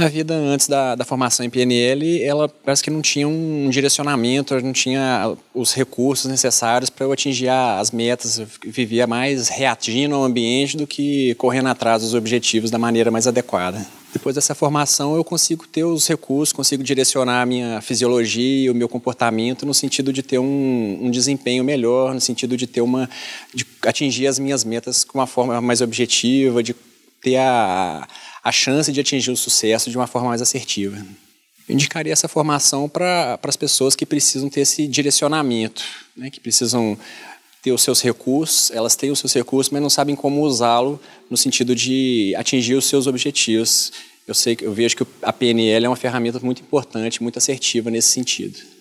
A vida antes da, da formação em PNL, ela parece que não tinha um direcionamento, não tinha os recursos necessários para eu atingir as metas. Eu vivia mais reagindo ao ambiente do que correndo atrás dos objetivos da maneira mais adequada. Depois dessa formação, eu consigo ter os recursos, consigo direcionar a minha fisiologia, o meu comportamento, no sentido de ter um, um desempenho melhor, no sentido de ter uma, de atingir as minhas metas com uma forma mais objetiva, de ter a a chance de atingir o sucesso de uma forma mais assertiva. Eu indicaria essa formação para as pessoas que precisam ter esse direcionamento, né, que precisam ter os seus recursos, elas têm os seus recursos, mas não sabem como usá-lo no sentido de atingir os seus objetivos. Eu sei, eu vejo que a PNL é uma ferramenta muito importante, muito assertiva nesse sentido.